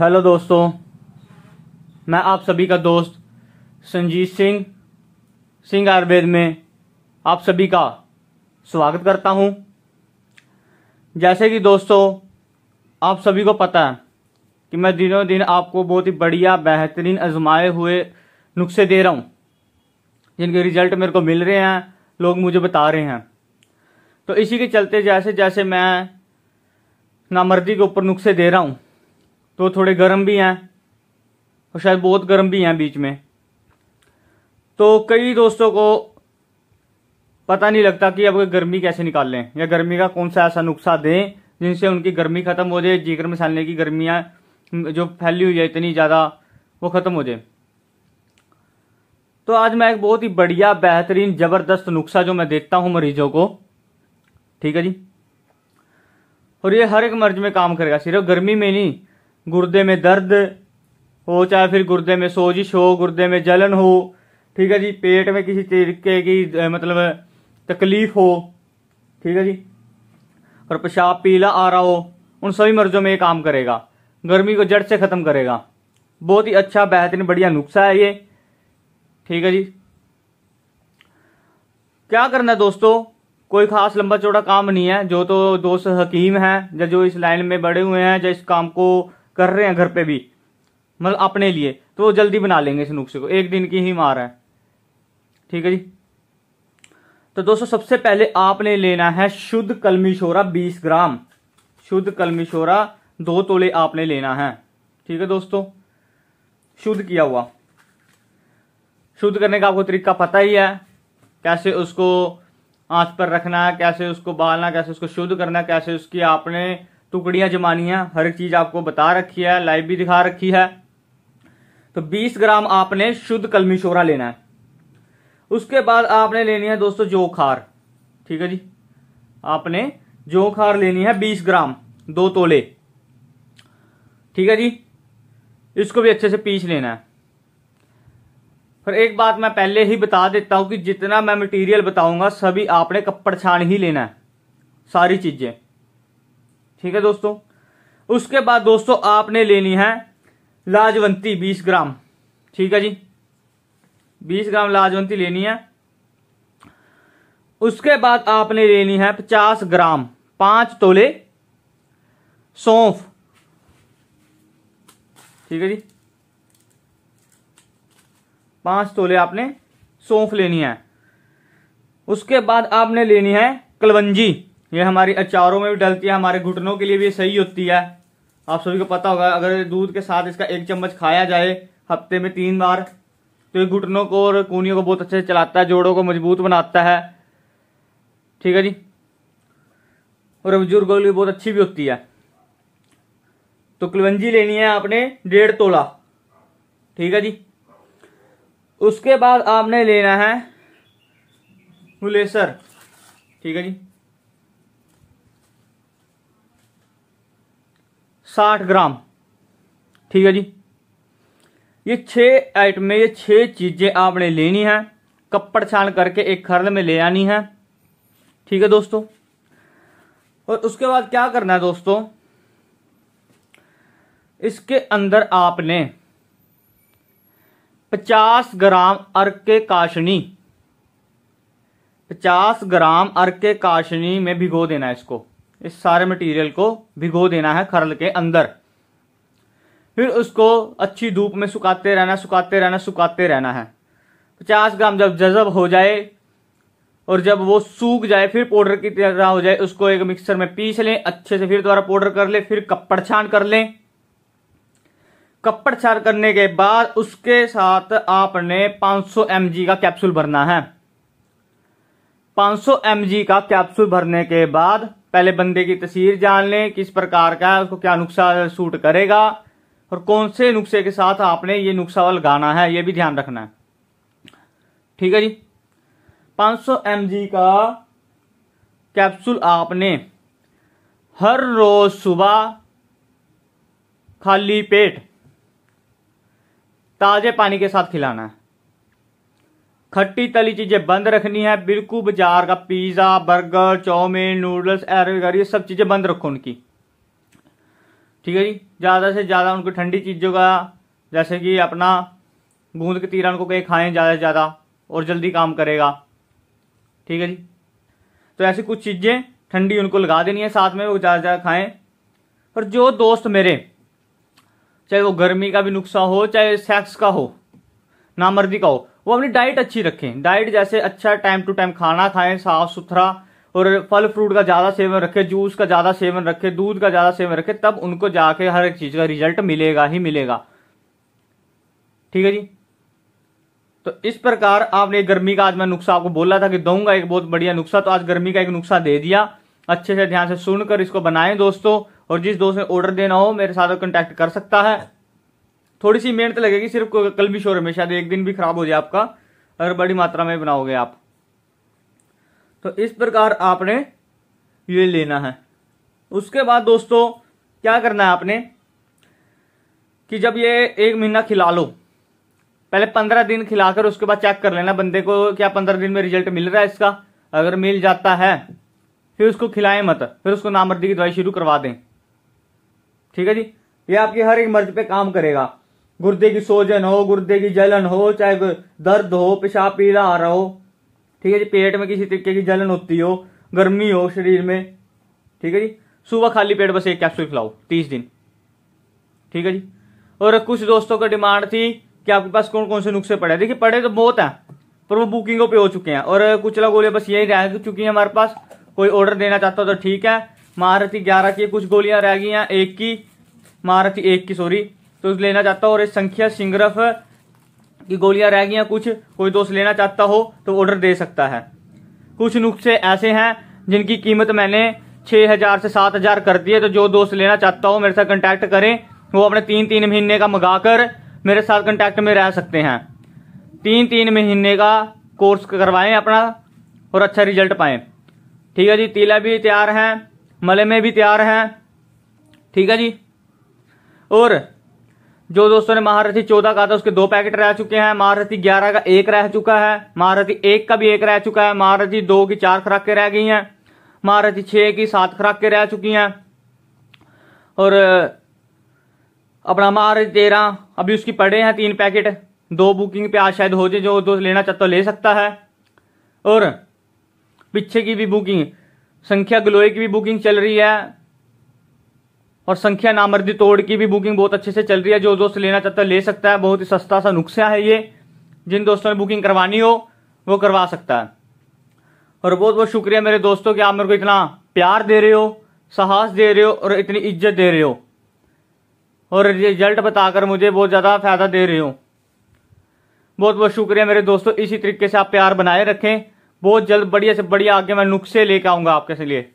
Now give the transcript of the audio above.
hello दोस्तों मैं आप सभी का दोस्त संजीत सिंह सिंह आयुर्वेद में आप सभी का स्वागत करता हूं जैसे कि दोस्तों आप सभी को पता है कि मैं दिनों दिन आपको बहुत ही बढ़िया बेहतरीन आजमाए हुए नुस्खे दे रहा हूं जिनके रिजल्ट मेरे को मिल रहे हैं लोग मुझे बता रहे हैं तो इसी के चलते जैसे जैसे मैं नामर्दी के ऊपर नुस्खे दे रहा हूँ तो थोड़े गर्म भी हैं और शायद बहुत गर्म भी हैं बीच में तो कई दोस्तों को पता नहीं लगता कि अब गर्मी कैसे निकाल लें या गर्मी का कौन सा ऐसा नुस्खा दें जिनसे उनकी गर्मी ख़त्म हो जाए जीगर मसालने की गर्मियाँ जो फैली हुई है इतनी ज़्यादा वो ख़त्म हो जाए तो आज मैं एक बहुत ही बढ़िया बेहतरीन ज़बरदस्त नुस्खा जो मैं देता हूँ मरीजों को ठीक है जी और ये हर एक मर्ज में काम करेगा सिर्फ गर्मी में नहीं गुर्दे में दर्द हो चाहे फिर गुर्दे में सोजिश हो गुर्दे में जलन हो ठीक है जी पेट में किसी तरीके की मतलब तकलीफ हो ठीक है जी और पेशाब पीला आ रहा हो उन सभी मर्जों में ये काम करेगा गर्मी को जड़ से ख़त्म करेगा बहुत ही अच्छा बेहतरीन बढ़िया नुस्खा है ये ठीक है जी क्या करना है दोस्तों कोई खास लंबा चौड़ा काम नहीं है जो तो दोस्त हकीम हैं या जो इस लाइन में बड़े हुए हैं या इस काम को कर रहे हैं घर पे भी मतलब अपने लिए तो वो जल्दी बना लेंगे इस नुस्खे को एक दिन की ही मार है ठीक है जी तो दोस्तों सबसे पहले आपने लेना है शुद्ध कलमी शोरा बीस ग्राम शुद्ध कलमी शोरा दो तोले आपने लेना है ठीक है दोस्तों शुद्ध किया हुआ शुद्ध करने का आपको तरीका पता ही है कैसे उसको आंच पर रखना है कैसे उसको बालना कैसे उसको शुद्ध करना कैसे उसकी आपने टुकड़ियाँ जमानी हैं हर एक चीज़ आपको बता रखी है लाइव भी दिखा रखी है तो 20 ग्राम आपने शुद्ध कलमी शोरा लेना है उसके बाद आपने लेनी है दोस्तों जो खार ठीक है जी आपने जो खार लेनी है 20 ग्राम दो तोले ठीक है जी इसको भी अच्छे से पीस लेना है फिर एक बात मैं पहले ही बता देता हूँ कि जितना मैं मटेरियल बताऊंगा सभी आपने कपड़ छान ही लेना है सारी चीज़ें ठीक है दोस्तों उसके बाद दोस्तों आपने लेनी है लाजवंती बीस ग्राम ठीक है जी बीस ग्राम लाजवंती लेनी है उसके बाद आपने लेनी है पचास ग्राम पांच तोले सौंफ ठीक है जी पांच तोले आपने सौंफ लेनी है उसके बाद आपने लेनी है कलवंजी ये हमारी अचारों में भी डलती है हमारे घुटनों के लिए भी सही होती है आप सभी को पता होगा अगर दूध के साथ इसका एक चम्मच खाया जाए हफ्ते में तीन बार तो ये घुटनों को और कूनियों को बहुत अच्छे से चलाता है जोड़ों को मजबूत बनाता है ठीक है जी और बुजुर्गों के लिए बहुत अच्छी भी होती है तो कलवंजी लेनी है आपने डेढ़ तोला ठीक है जी उसके बाद आपने लेना है मुलेसर ठीक है जी साठ ग्राम ठीक है जी ये छह आइटम में ये छह चीज़ें आपने लेनी है कपड़ छान करके एक खरल में ले आनी है ठीक है दोस्तों और उसके बाद क्या करना है दोस्तों इसके अंदर आपने 50 ग्राम अर्के काशनी 50 ग्राम अर्के काशनी में भिगो देना है इसको इस सारे मटेरियल को भिगो देना है खरल के अंदर फिर उसको अच्छी धूप में सुखाते रहना सुखाते रहना सुखाते रहना है पचास ग्राम जब जजब हो जाए और जब वो सूख जाए फिर पाउडर की तरह हो जाए उसको एक मिक्सर में पीस लें अच्छे से फिर दोबारा पाउडर कर लें फिर कपड़ छान कर लें कपड़ छान करने के बाद उसके साथ आपने 500 सौ का कैप्सूल भरना है 500 सौ का कैप्सूल भरने के बाद पहले बंदे की तस्वीर जान लें किस प्रकार का है उसको क्या नुस्खा सूट करेगा और कौन से नुस्खे के साथ आपने ये नुस्खा लगाना है ये भी ध्यान रखना है ठीक है जी 500 सौ का कैप्सूल आपने हर रोज सुबह खाली पेट ताजे पानी के साथ खिलाना है खट्टी तली चीज़ें बंद रखनी है बिल्कुल बाजार का पिज़्ज़ा बर्गर चाउमीन नूडल्स एर वगैरह ये सब चीज़ें बंद रखो उनकी ठीक है जी ज़्यादा से ज़्यादा उनको ठंडी चीज़ों का जैसे कि अपना बूंद के तीरा उनको कहीं खाएँ ज़्यादा से ज़्यादा और जल्दी काम करेगा ठीक है जी तो ऐसी कुछ चीज़ें ठंडी उनको लगा देनी है साथ में वो ज़्यादा से ज़्यादा खाएं और जो दोस्त मेरे चाहे वो गर्मी का भी नुस्खा हो चाहे सेक्स का हो नामर्दी का हो वो अपनी डाइट अच्छी रखें डाइट जैसे अच्छा टाइम टू टाइम खाना खाएं साफ सुथरा और फल फ्रूट का ज़्यादा सेवन रखें जूस का ज़्यादा सेवन रखें दूध का ज़्यादा सेवन रखें तब उनको जाके हर एक चीज़ का रिजल्ट मिलेगा ही मिलेगा ठीक है जी तो इस प्रकार आपने गर्मी का आज मैं नुस्खा आपको बोला था कि दूंगा एक बहुत बढ़िया नुस्खा तो आज गर्मी का एक नुस्खा दे दिया अच्छे से ध्यान से सुनकर इसको बनाएं दोस्तों और जिस दोस्त ने ऑर्डर देना हो मेरे साथ कॉन्टैक्ट कर सकता है थोड़ी सी मेहनत लगेगी सिर्फ कल भी शोर में शायद एक दिन भी खराब हो जाए आपका अगर बड़ी मात्रा में बनाओगे आप तो इस प्रकार आपने ये लेना है उसके बाद दोस्तों क्या करना है आपने कि जब ये एक महीना खिला लो पहले पंद्रह दिन खिलाकर उसके बाद चेक कर लेना बंदे को क्या पंद्रह दिन में रिजल्ट मिल रहा है इसका अगर मिल जाता है फिर उसको खिलाएं मत फिर उसको नामर्दी की दवाई शुरू करवा दें ठीक है जी ये आपकी हर एक मर्ज पे काम करेगा गुर्दे की सोजन हो गुर्दे की जलन हो चाहे दर्द हो पेशाब पीला आ रहा हो ठीक है जी पेट में किसी तरीके की जलन होती हो गर्मी हो शरीर में ठीक है जी सुबह खाली पेट बस एक कैप्सूल खिलाओ तीस दिन ठीक है जी और कुछ दोस्तों का डिमांड थी कि आपके पास कौन कौन से नुस्खे पड़े देखिए पड़े तो बहुत हैं पर वो बुकिंगों पे हो चुके हैं और कुछ लोग गोलियां बस यही रह चुकी हैं हमारे पास कोई ऑर्डर देना चाहता तो ठीक है महारथी ग्यारह की कुछ गोलियां रह गई हैं एक की महारथी एक की सॉरी तो लेना चाहता हो और संख्या सिंगरफ की गोलियां रह गई कुछ कोई दोस्त लेना चाहता हो तो ऑर्डर दे सकता है कुछ नुस्खे ऐसे हैं जिनकी कीमत मैंने छह हज़ार से सात हज़ार कर दी है तो जो दोस्त लेना चाहता हो मेरे साथ कंटैक्ट करें वो अपने तीन तीन महीने का मंगा कर मेरे साथ कंटैक्ट में रह सकते हैं तीन तीन महीने का कोर्स करवाएं अपना और अच्छा रिजल्ट पाएं ठीक है जी तीला भी तैयार हैं मले में भी तैयार हैं ठीक है जी और जो दोस्तों ने महारथी चौदह का था उसके दो पैकेट रह चुके हैं महारथी ग्यारह का एक रह चुका है महारथी एक का भी एक रह चुका है महारथी दो की चार खुराकें रह गई हैं महारथी छः की सात खुराकें रह चुकी हैं और अपना महारथी तेरह अभी उसकी पड़े हैं तीन पैकेट दो बुकिंग पे आज शायद हो जाए जो दोस्त लेना चाहता ले सकता है और पीछे की भी बुकिंग संख्या ग्लोए की भी बुकिंग चल रही है और संख्या नामर्दी तोड़ की भी बुकिंग बहुत अच्छे से चल रही है जो दोस्त लेना चाहता है ले सकता है बहुत ही सस्ता सा नुस्खा है ये जिन दोस्तों ने बुकिंग करवानी हो वो करवा सकता है और बहुत बहुत शुक्रिया मेरे दोस्तों कि आप मेरे को इतना प्यार दे रहे हो साहस दे रहे हो और इतनी इज्जत दे रहे हो और रिजल्ट बताकर मुझे बहुत ज़्यादा फ़ायदा दे रहे हो बहुत बहुत शुक्रिया मेरे दोस्तों इसी तरीके से आप प्यार बनाए रखें बहुत जल्द बढ़िया से बढ़िया आगे मैं नुस्खे लेकर आऊँगा आपके लिए